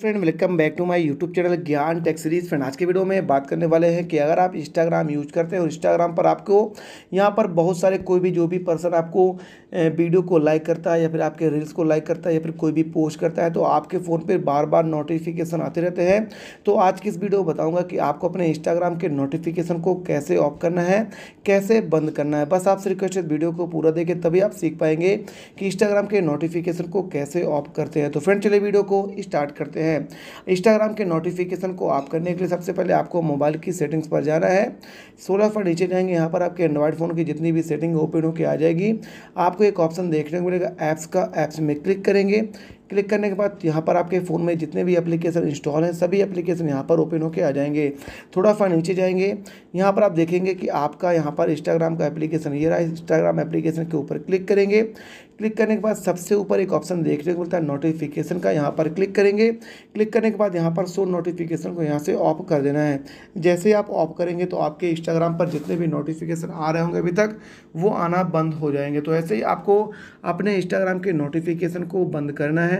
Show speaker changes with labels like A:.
A: friend welcome back to my YouTube channel Gyan tech series friend आज के video में बात करने वाले हैं कि अगर आप इंस्टाग्राम यूज करते हैं और इंस्टाग्राम पर आपको यहाँ पर बहुत सारे कोई भी जो भी पर्सन आपको वीडियो को लाइक करता है या फिर आपके रील्स को लाइक करता है या फिर कोई भी पोस्ट करता है तो आपके फ़ोन पर बार बार नोटिफिकेशन आते रहते हैं तो आज की इस वीडियो में बताऊँगा कि आपको अपने इंस्टाग्राम के नोटिफिकेशन को कैसे ऑफ करना है कैसे बंद करना है बस आपसे रिक्वेस्ट है वीडियो को पूरा देखें तभी आप सीख पाएंगे कि इंस्टाग्राम के नोटिफिकेशन को कैसे ऑफ करते हैं तो फ्रेंड चले वीडियो को स्टार्ट करते हैं हैं इंस्टाग्राम के नोटिफिकेशन को ऑफ करने के लिए सबसे पहले आपको मोबाइल की सेटिंग्स पर जाना है सोलह फट नीचे जाएंगे यहाँ पर आपके एंड्रॉयड फ़ोन की जितनी भी सेटिंग ओपन होकर आ जाएगी आपको एक ऑप्शन देखने को मिलेगा ऐप्स का ऐप्स में क्लिक करेंगे क्लिक करने के बाद यहाँ पर आपके फ़ोन में जितने भी एप्लीकेशन इंस्टॉल हैं सभी एप्लीकेशन यहाँ पर ओपन होकर आ जाएंगे थोड़ा सा नीचे जाएंगे यहाँ पर आप देखेंगे कि आपका यहाँ पर इंस्टाग्राम का एप्लीकेशन ये रहा इंस्टाग्राम एप्लीकेशन के ऊपर क्लिक करेंगे क्लिक करने के बाद सबसे ऊपर एक ऑप्शन देखने को मिलता है नोटिफिकेशन का यहाँ पर क्लिक करेंगे क्लिक करने के बाद यहाँ पर सो नोटिफिकेशन को यहाँ से ऑफ कर देना है जैसे ही आप ऑफ करेंगे तो आपके इंस्टाग्राम पर जितने भी नोटिफिकेशन आ रहे होंगे अभी तक वो आना बंद हो जाएंगे तो ऐसे ही आपको अपने इंस्टाग्राम के नोटिफिकेशन को बंद करना है